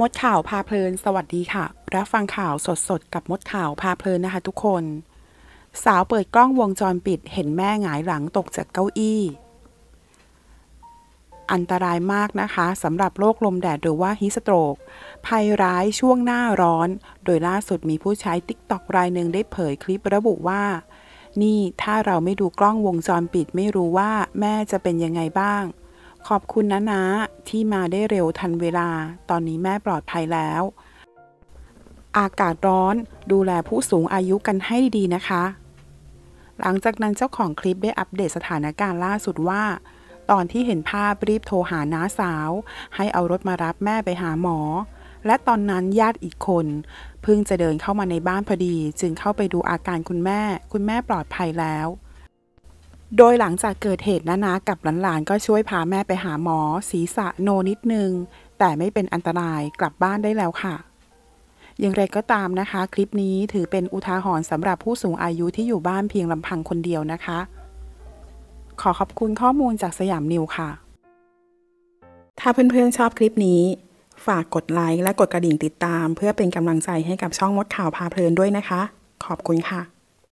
มดข่าวพาเพลินสวัสดีค่ะ รับฟังข่าวสดๆ กับมดข่าวพาเพลินนะคะทุกคน สาวเปิดกล้องวงจรปิด เห็นแม่หงายหลังตกจากเก้าอี้ อันตรายมากนะคะสำหรับโรคลมแดดหรือว่าฮิสโตรก ภัยร้ายช่วงหน้าร้อน โดยล่าสุดมีผู้ใช้ติ๊กต็อกรายหนึ่งได้เผยคลิประบุว่า นี่ถ้าเราไม่ดูกล้องวงจรปิดไม่รู้ว่าแม่จะเป็นยังไงบ้างขอบคุณนะนะที่มาได้เร็วทันเวลา ตอนนี้แม่ปลอดภัยแล้ว อากาศร้อนดูแลผู้สูงอายุกันให้ดีๆนะคะ หลังจากนั้นเจ้าของคลิปได้อัปเดตสถานการณ์ล่าสุดว่า ตอนที่เห็นภาพรีบโทรหาน้าสาว ให้เอารถมารับแม่ไปหาหมอ และตอนนั้นญาติอีกคนเพิ่งจะเดินเข้ามาในบ้านพอดี จึงเข้าไปดูอาการคุณแม่ คุณแม่ปลอดภัยแล้วโดยหลังจากเกิดเหตุนะนะกับหลานๆ ก็ช่วยพาแม่ไปหาหมอ ศีรษะโนนิดนึง แต่ไม่เป็นอันตรายกลับบ้านได้แล้วค่ะ อย่างไรก็ตามนะคะ คลิปนี้ถือเป็นอุทาหรณ์สำหรับผู้สูงอายุที่อยู่บ้านเพียงลำพังคนเดียวนะคะ ขอขอบคุณข้อมูลจากสยามนิวค่ะ ถ้าเพื่อนๆชอบคลิปนี้ ฝากกดไลค์และกดกระดิ่งติดตามเพื่อเป็นกำลังใจให้กับช่องมดข่าวพาเพลินด้วยนะคะ ขอบคุณค่ะ